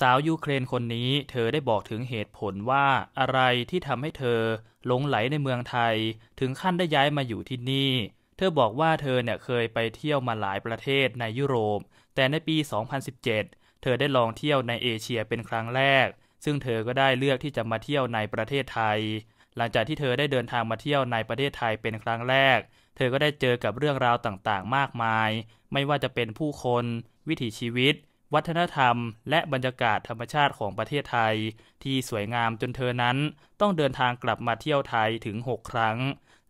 สาวยูเครนคนนี้ เธอได้บอกถึงเหตุผลว่าอะไรที่ทำให้เธอหลงไหลในเมืองไทยถึงขั้นได้ย้ายมาอยู่ที่นี่ เธอบอกว่าเธอเนี่ยเคยไปเที่ยวมาหลายประเทศในยุโรป แต่ในปี 2017 เธอได้ลองเที่ยวในเอเชียเป็นครั้งแรก ซึ่งเธอก็ได้เลือกที่จะมาเที่ยวในประเทศไทย หลังจากที่เธอได้เดินทางมาเที่ยวในประเทศไทยเป็นครั้งแรก เธอก็ได้เจอกับเรื่องราวต่างๆ มากมาย ไม่ว่าจะเป็นผู้คนวิถีชีวิตวัฒนธรรมและบรรยากาศธรรมชาติของประเทศไทย ที่สวยงามจนเธอนั้น ต้องเดินทางกลับมาเที่ยวไทยถึง 6 ครั้ง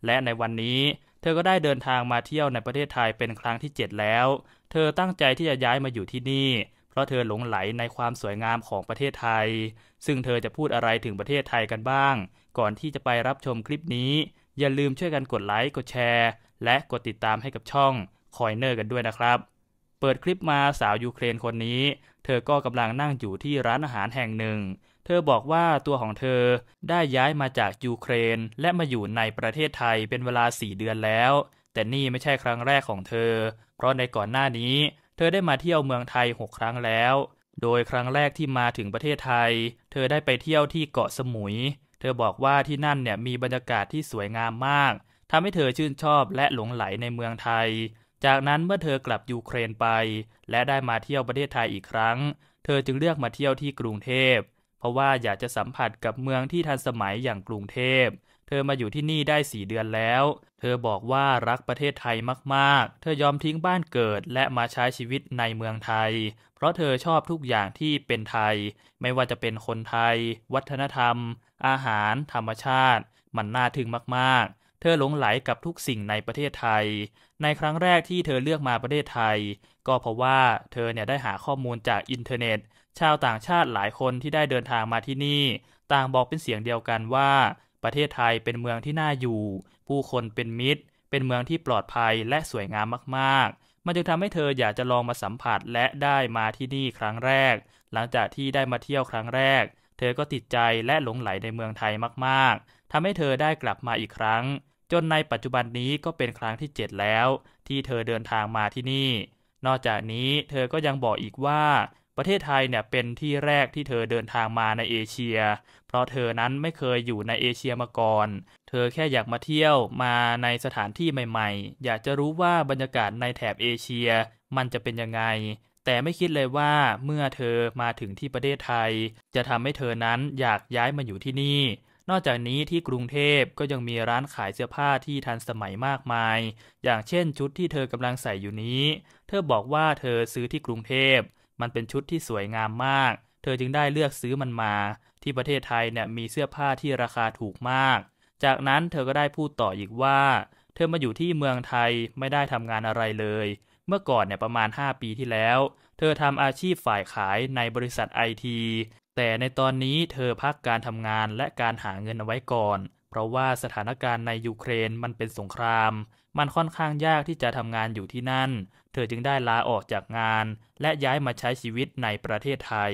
และในวันนี้ เธอก็ได้เดินทางมาเที่ยวในประเทศไทยเป็นครั้งที่ 7 แล้วเธอตั้งใจที่จะย้ายมาอยู่ที่นี่ เพราะเธอหลงไหลในความสวยงามของประเทศไทย ซึ่งเธอจะพูดอะไรถึงประเทศไทยกันบ้าง ก่อนที่จะไปรับชมคลิปนี้ อย่าลืมช่วยกันกดไลค์กดแชร์ และกดติดตามให้กับช่องคอยเนอร์กันด้วยนะครับเปิดคลิปมาสาวยูเครนคนนี้ เธอก็กำลังนั่งอยู่ที่ร้านอาหารแห่งหนึ่ง เธอบอกว่าตัวของเธอได้ย้ายมาจากยูเครน และมาอยู่ในประเทศไทยเป็นเวลา 4 เดือนแล้ว แต่นี่ไม่ใช่ครั้งแรกของเธอ เพราะในก่อนหน้านี้ เธอได้มาเที่ยวเมืองไทย 6 ครั้งแล้ว โดยครั้งแรกที่มาถึงประเทศไทย เธอได้ไปเที่ยวที่เกาะสมุย เธอบอกว่าที่นั่นเนี่ยมีบรรยากาศที่สวยงามมากทำให้เธอชื่นชอบและหลงไหลในเมืองไทยจากนั้นเมื่อเธอกลับยูเครนไปและได้มาเที่ยวประเทศไทยอีกครั้ง เธอจึงเลือกมาเที่ยวที่กรุงเทพ เพราะว่าอยากจะสัมผัสกับเมืองที่ทันสมัยอย่างกรุงเทพเธอมาอยู่ที่นี่ได้สี่เดือนแล้ว เธอบอกว่ารักประเทศไทยมากๆ เธอยอมทิ้งบ้านเกิดและมาใช้ชีวิตในเมืองไทย เพราะเธอชอบทุกอย่างที่เป็นไทย ไม่ว่าจะเป็นคนไทย วัฒนธรรม อาหาร ธรรมชาติ มันน่าทึ่งมากๆธอหลงไหลกับทุกสิ่งในประเทศไทย ในครั้งแรกที่เธอเลือกมาประเทศไทย ก็เพราะว่าเธอเนี่ยได้หาข้อมูลจากอินเทอร์เน็ต ชาวต่างชาติหลายคนที่ได้เดินทางมาที่นี่ ต่างบอกเป็นเสียงเดียวกันว่า ประเทศไทยเป็นเมืองที่น่าอยู่ ผู้คนเป็นมิตร เป็นเมืองที่ปลอดภัยและสวยงามมากๆ มันจึงทำให้เธออยากจะลองมาสัมผัสและได้มาที่นี่ครั้งแรก หลังจากที่ได้มาเที่ยวครั้งแรก เธอก็ติดใจและหลงไหลในเมืองไทยมากๆทำให้เธอได้กลับมาอีกครั้งจนในปัจจุบันนี้ก็เป็นครั้งที่ 7 แล้ว ที่เธอเดินทางมาที่นี่ นอกจากนี้เธอก็ยังบอกอีกว่า ประเทศไทยเนี่ยเป็นที่แรกที่เธอเดินทางมาในเอเชีย เพราะเธอนั้นไม่เคยอยู่ในเอเชียมาก่อน เธอแค่อยากมาเที่ยวมาในสถานที่ใหม่ๆ อยากจะรู้ว่าบรรยากาศในแถบเอเชียมันจะเป็นยังไง แต่ไม่คิดเลยว่าเมื่อเธอมาถึงที่ประเทศไทย จะทำให้เธอนั้นอยากย้ายมาอยู่ที่นี่นอกจากนี้ที่กรุงเทพก็ยังมีร้านขายเสื้อผ้าที่ทันสมัยมากมาย อย่างเช่นชุดที่เธอกำลังใส่อยู่นี้ เธอบอกว่าเธอซื้อที่กรุงเทพมันเป็นชุดที่สวยงามมาก เธอจึงได้เลือกซื้อมันมาที่ประเทศไทยเนี่ยมีเสื้อผ้าที่ราคาถูกมาก จากนั้นเธอก็ได้พูดต่ออีกว่า เธอมาอยู่ที่เมืองไทยไม่ได้ทำงานอะไรเลย เมื่อก่อนเนี่ยประมาณ 5 ปีที่แล้ว เธอทำอาชีพฝ่ายขายในบริษัทไอทีแต่ในตอนนี้เธอพักการทำงานและการหาเงินเอาไว้ก่อน เพราะว่าสถานการณ์ใน ยูเครนมันเป็นสงคราม มันค่อนข้างยากที่จะทำงานอยู่ที่นั่น เธอจึงได้ลาออกจากงาน และย้ายมาใช้ชีวิตในประเทศไทย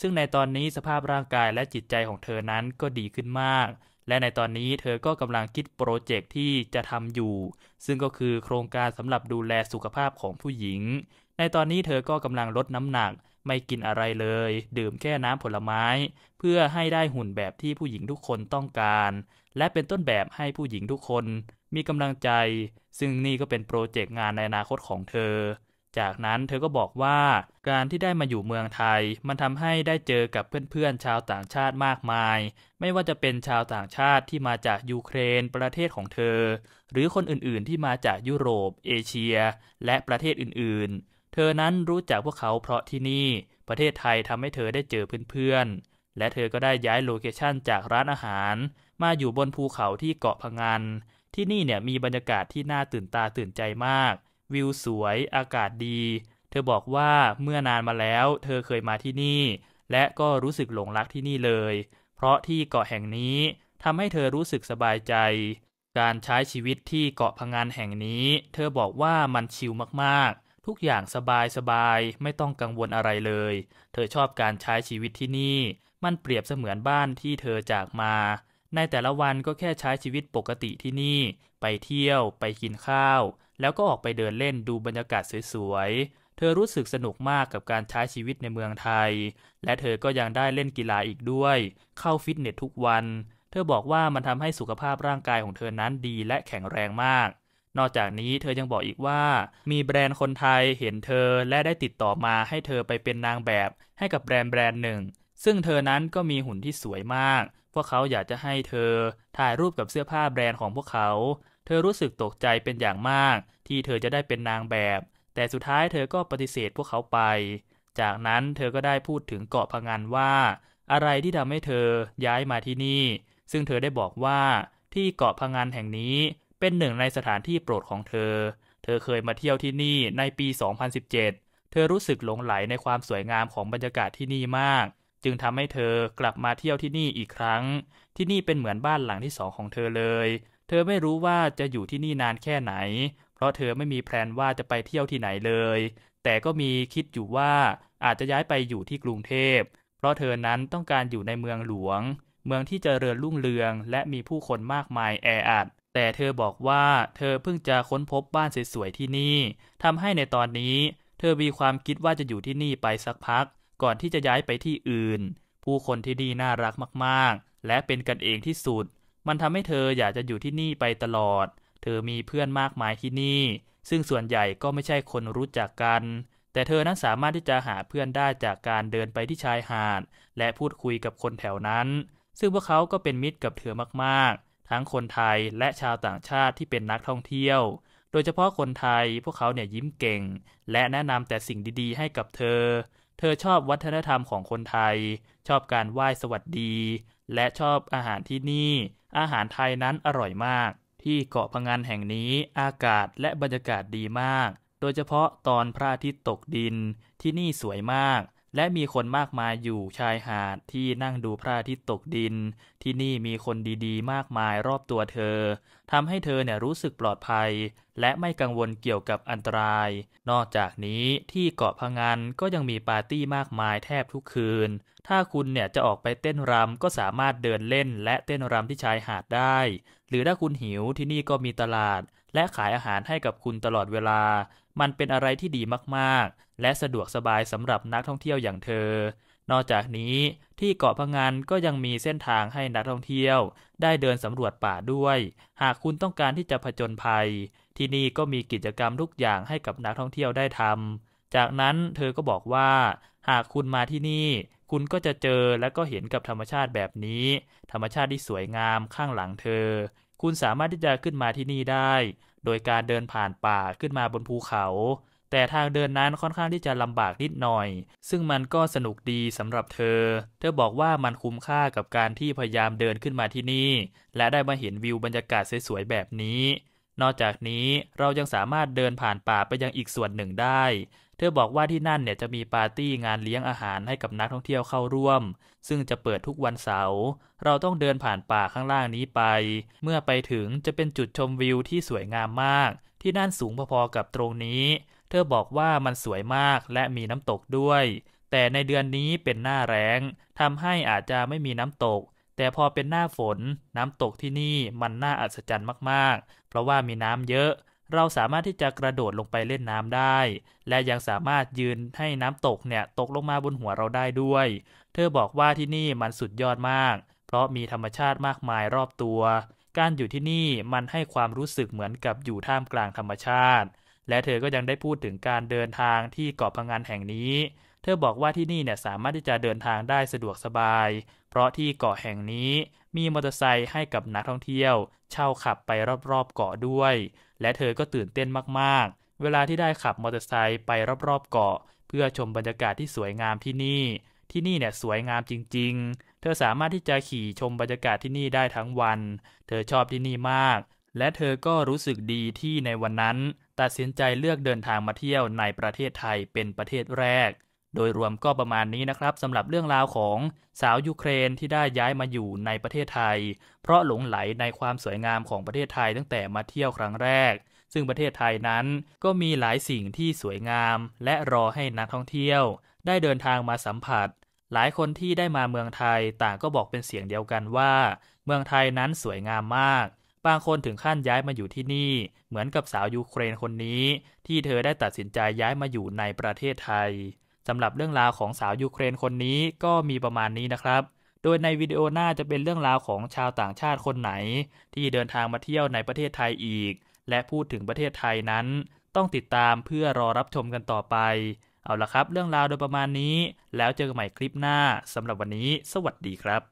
ซึ่งในตอนนี้สภาพร่างกายและจิตใจของเธอนั้นก็ดีขึ้นมาก และในตอนนี้เธอก็กำลังคิดโปรเจกต์ที่จะทำอยู่ ซึ่งก็คือโครงการสำหรับดูแลสุขภาพของผู้หญิง ในตอนนี้เธอก็กำลังลดน้ำหนักไม่กินอะไรเลยดื่มแค่น้ำผลไม้ เพื่อให้ได้หุ่นแบบที่ผู้หญิงทุกคนต้องการ และเป็นต้นแบบให้ผู้หญิงทุกคน มีกำลังใจ ซึ่งนี่ก็เป็นโปรเจกต์งานในอนาคตของเธอ จากนั้นเธอก็บอกว่าการที่ได้มาอยู่เมืองไทย มันทำให้ได้เจอกับเพื่อนๆ ชาวต่างชาติมากมาย ไม่ว่าจะเป็นชาวต่างชาติที่มาจากยูเครน ประเทศของเธอ หรือคนอื่นๆที่มาจากยุโรป เอเชีย และประเทศอื่นๆเธอนั้นรู้จักพวกเขาเพราะที่นี่ ประเทศไทยทำให้เธอได้เจอเพื่อนๆและเธอก็ได้ย้ายโลเคชันจากร้านอาหารมาอยู่บนภูเขาที่เกาะพังงันที่นี่เนี่ยมีบรรยากาศที่น่าตื่นตาตื่นใจมาก วิวสวย อากาศดี เธอบอกว่าเมื่อนานมาแล้วเธอเคยมาที่นี่ และก็รู้สึกหลงรักที่นี่เลย เพราะที่เกาะแห่งนี้ทำให้เธอรู้สึกสบายใจ การใช้ชีวิตที่เกาะพังันแห่งนี้ เธอบอกว่ามันชิลมากๆทุกอย่างสบายสบายไม่ต้องกังวลอะไรเลย เธอชอบการใช้ชีวิตที่นี่ มันเปรียบเสมือนบ้านที่เธอจากมา ในแต่ละวันก็แค่ใช้ชีวิตปกติที่นี่ ไปเที่ยว ไปกินข้าว แล้วก็ออกไปเดินเล่นดูบรรยากาศสวยๆ เธอรู้สึกสนุกมากกับการใช้ชีวิตในเมืองไทย และเธอก็ยังได้เล่นกีฬาอีกด้วย เข้าฟิตเนสทุกวัน เธอบอกว่ามันทำให้สุขภาพร่างกายของเธอนั้นดีและแข็งแรงมากนอกจากนี้เธอยังบอกอีกว่า มีแบรนด์คนไทยเห็นเธอและได้ติดต่อมาให้เธอไปเป็นนางแบบ ให้กับแบรนด์แบรนด์หนึ่ง ซึ่งเธอนั้นก็มีหุ่นที่สวยมาก พวกเขาอยากจะให้เธอถ่ายรูปกับเสื้อผ้าแบรนด์ของพวกเขา เธอรู้สึกตกใจเป็นอย่างมาก ที่เธอจะได้เป็นนางแบบ แต่สุดท้ายเธอก็ปฏิเสธพวกเขาไป จากนั้นเธอก็ได้พูดถึงเกาะพังงานว่า อะไรที่ทำให้เธอย้ายมาที่นี่ ซึ่งเธอได้บอกว่า ที่เกาะพังงานแห่งนี้เป็นหนึ่งในสถานที่โปรดของเธอ เธอเคยมาเที่ยวที่นี่ในปี 2017 เธอรู้สึกหลงไหลในความสวยงามของบรรยากาศที่นี่มาก จึงทำให้เธอกลับมาเที่ยวที่นี่อีกครั้ง ที่นี่เป็นเหมือนบ้านหลังที่สองของเธอเลย เธอไม่รู้ว่าจะอยู่ที่นี่นานแค่ไหน เพราะเธอไม่มีแพลนว่าจะไปเที่ยวที่ไหนเลย แต่ก็มีคิดอยู่ว่าอาจจะย้ายไปอยู่ที่กรุงเทพ เพราะเธอนั้นต้องการอยู่ในเมืองหลวง เมืองที่จเจริญรุ่งเรืองและมีผู้คนมากมายแออัดแต่เธอบอกว่า เธอเพิ่งจะค้นพบบ้านสวยๆที่นี่ทำให้ในตอนนี้ เธอมีความคิดว่าจะอยู่ที่นี่ไปสักพัก ก่อนที่จะย้ายไปที่อื่น ผู้คนที่นี่น่ารักมากๆ และเป็นกันเองที่สุด มันทำให้เธออยากจะอยู่ที่นี่ไปตลอด เธอมีเพื่อนมากมายที่นี่ ซึ่งส่วนใหญ่ก็ไม่ใช่คนรู้จักกัน แต่เธอนั้นสามารถที่จะหาเพื่อนได้จากการเดินไปที่ชายหาด และพูดคุยกับคนแถวนั้น ซึ่งพวกเขาก็เป็นมิตรกับเธอมากๆทั้งคนไทยและชาวต่างชาติที่เป็นนักท่องเที่ยว โดยเฉพาะคนไทยพวกเขาเนี่ยยิ้มเก่ง และแนะนำแต่สิ่งดีๆ ให้กับเธอ เธอชอบวัฒนธรรมของคนไทย ชอบการไหว้สวัสดี และชอบอาหารที่นี่ อาหารไทยนั้นอร่อยมาก ที่เกาะพังงานแห่งนี้อากาศและบรรยากาศดีมาก โดยเฉพาะตอนพระอาทิตย์ตกดินที่นี่สวยมากและมีคนมากมายอยู่ชายหาดที่นั่งดูพระอาทิตย์ตกดิน ที่นี่มีคนดีๆ มากมายรอบตัวเธอ ทำให้เธอเนี่ยรู้สึกปลอดภัย และไม่กังวลเกี่ยวกับอันตราย นอกจากนี้ที่เกาะพะงันก็ยังมีปาร์ตี้มากมายแทบทุกคืน ถ้าคุณเนี่ยจะออกไปเต้นรำก็สามารถเดินเล่น และเต้นรำที่ชายหาดได้ หรือถ้าคุณหิวที่นี่ก็มีตลาดและขายอาหารให้กับคุณตลอดเวลา มันเป็นอะไรที่ดีมาก ๆ และสะดวกสบายสำหรับนักท่องเที่ยวอย่างเธอ นอกจากนี้ที่เกาะพะงันก็ยังมีเส้นทางให้นักท่องเที่ยว ได้เดินสำรวจป่าด้วย หากคุณต้องการที่จะผจญภัย ที่นี่ก็มีกิจกรรมทุกอย่างให้กับนักท่องเที่ยวได้ทำ จากนั้นเธอก็บอกว่า หากคุณมาที่นี่ คุณก็จะเจอและก็เห็นกับธรรมชาติแบบนี้ ธรรมชาติที่สวยงามข้างหลังเธอคุณสามารถที่จะขึ้นมาที่นี่ได้ โดยการเดินผ่านป่าขึ้นมาบนภูเขา แต่ทางเดินนั้นค่อนข้างที่จะลำบากนิดหน่อย ซึ่งมันก็สนุกดีสำหรับเธอ เธอบอกว่ามันคุ้มค่ากับการที่พยายามเดินขึ้นมาที่นี่ และได้มาเห็นวิวบรรยากาศสวยๆแบบนี้ นอกจากนี้เรายังสามารถเดินผ่านป่าไปยังอีกส่วนหนึ่งได้เธอบอกว่าที่นั่นเนี่ยจะมีปาร์ตี้งานเลี้ยงอาหารให้กับนักท่องเที่ยวเข้าร่วม ซึ่งจะเปิดทุกวันเสาร์เราต้องเดินผ่านป่าข้างล่างนี้ไป เมื่อไปถึงจะเป็นจุดชมวิวที่สวยงามมาก ที่นั่นสูงพอๆกับตรงนี้ เธอบอกว่ามันสวยมากและมีน้ำตกด้วย แต่ในเดือนนี้เป็นหน้าแรงทำให้อาจจะไม่มีน้ำตก แต่พอเป็นหน้าฝน น้ำตกที่นี่มันน่าอัศจรรย์มากๆ เพราะว่ามีน้ำเยอะเราสามารถที่จะกระโดดลงไปเล่นน้ำได้ และยังสามารถยืนให้น้ำตกเนี่ย ตกลงมาบนหัวเราได้ด้วย เธอบอกว่าที่นี่มันสุดยอดมาก เพราะมีธรรมชาติมากมายรอบตัว การอยู่ที่นี่มันให้ความรู้สึกเหมือนกับอยู่ท่ามกลางธรรมชาติ และเธอก็ยังได้พูดถึงการเดินทางที่เกาะพังงานแห่งนี้เธอบอกว่าที่นี่เนี่ยสามารถที่จะเดินทางได้สะดวกสบาย เพราะที่เกาะแห่งนี้ มีมอเตอร์ไซค์ให้กับนักท่องเที่ยว เช่าขับไปรอบๆเกาะด้วย และเธอก็ตื่นเต้นมากๆ เวลาที่ได้ขับมอเตอร์ไซค์ไปรอบๆเกาะ เพื่อชมบรรยากาศที่สวยงามที่นี่ ที่นี่เนี่ยสวยงามจริง ๆ เธอสามารถที่จะขี่ชมบรรยากาศที่นี่ได้ทั้งวัน เธอชอบที่นี่มาก และเธอก็รู้สึกดีที่ในวันนั้น ตัดสินใจเลือกเดินทางมาเที่ยวในประเทศไทยเป็นประเทศแรกโดยรวมก็ประมาณนี้นะครับสำหรับเรื่องราวของสาวยูเครนที่ได้ย้ายมาอยู่ในประเทศไทย เพราะหลงไหลในความสวยงามของประเทศไทยตั้งแต่มาเที่ยวครั้งแรก ซึ่งประเทศไทยนั้นก็มีหลายสิ่งที่สวยงาม และรอให้นักท่องเที่ยว ได้เดินทางมาสัมผัส หลายคนที่ได้มาเมืองไทยต่างก็บอกเป็นเสียงเดียวกันว่า เมืองไทยนั้นสวยงามมากบางคนถึงขั้นย้ายมาอยู่ที่นี่ เหมือนกับสาวยูเครนคนนี้ที่เธอได้ตัดสินใจย้ายมาอยู่ในประเทศไทยสำหรับเรื่องราวของสาวยูเครนคนนี้ก็มีประมาณนี้นะครับ โดยในวิดีโอหน้าจะเป็นเรื่องราวของชาวต่างชาติคนไหน ที่เดินทางมาเที่ยวในประเทศไทยอีก และพูดถึงประเทศไทยนั้น ต้องติดตามเพื่อรอรับชมกันต่อไป เอาละครับ เรื่องราวโดยประมาณนี้ แล้วเจอกันใหม่คลิปหน้าสำหรับวันนี้ สวัสดีครับ